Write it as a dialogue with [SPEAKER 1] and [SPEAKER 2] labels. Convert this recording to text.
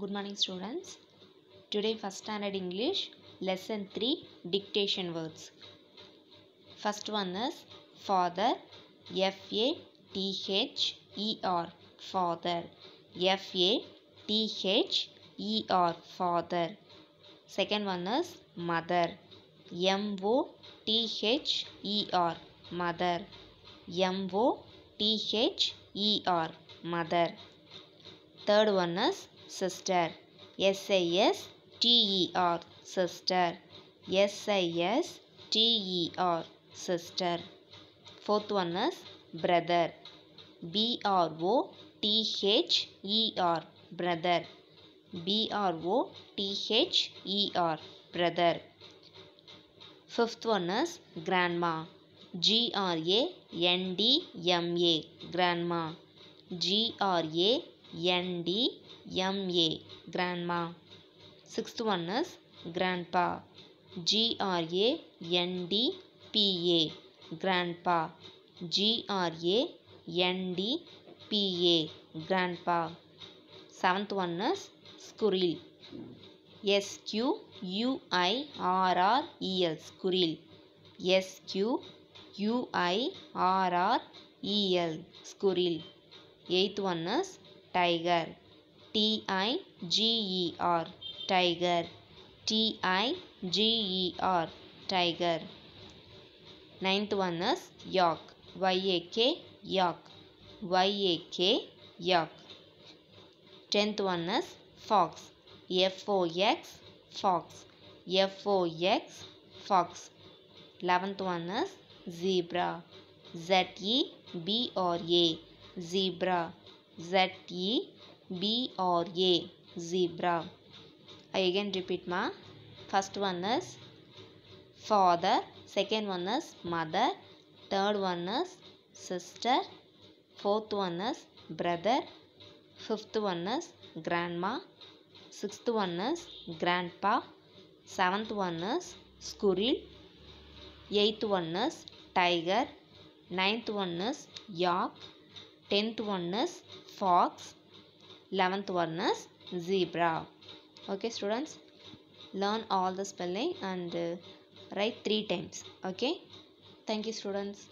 [SPEAKER 1] good morning students today first standard english lesson 3 dictation words first one is father f a t h e r father f a t h e r father second one is mother m o t h e r mother m o t h e r mother third one is sister. S-I-S-T-E-R, sister. S-I-S-T-E-R, sister. Fourth one is brother. B-R-O-T-H-E-R, brother. B-R-O-T-H-E-R, brother. Fifth one is grandma. G-R-A-N-D-M-A, grandma. d M A grandma. Sixth one is grandpa. G-R-A-N-D-P-A, grandpa. G-R-A-N-D-P-A, grandpa. Seventh one is squirrel. S-Q-U-I-R-R-E-L, squirrel. S-Q-U-I-R-R-E-L, squirrel. Eighth one is tiger. T I G E R tiger T I G E R tiger ninth one is yak y a k yak y a k yak tenth one is fox f o x fox f o x fox eleventh one is zebra z e b r a zebra z e B or A zebra I again repeat ma first one is father second one is mother third one is sister fourth one is brother fifth one is grandma sixth one is grandpa seventh one is squirrel eighth one is tiger ninth one is yak tenth one is fox 11th one is zebra. Okay students, learn all the spelling and uh, write three times. Okay, thank you students.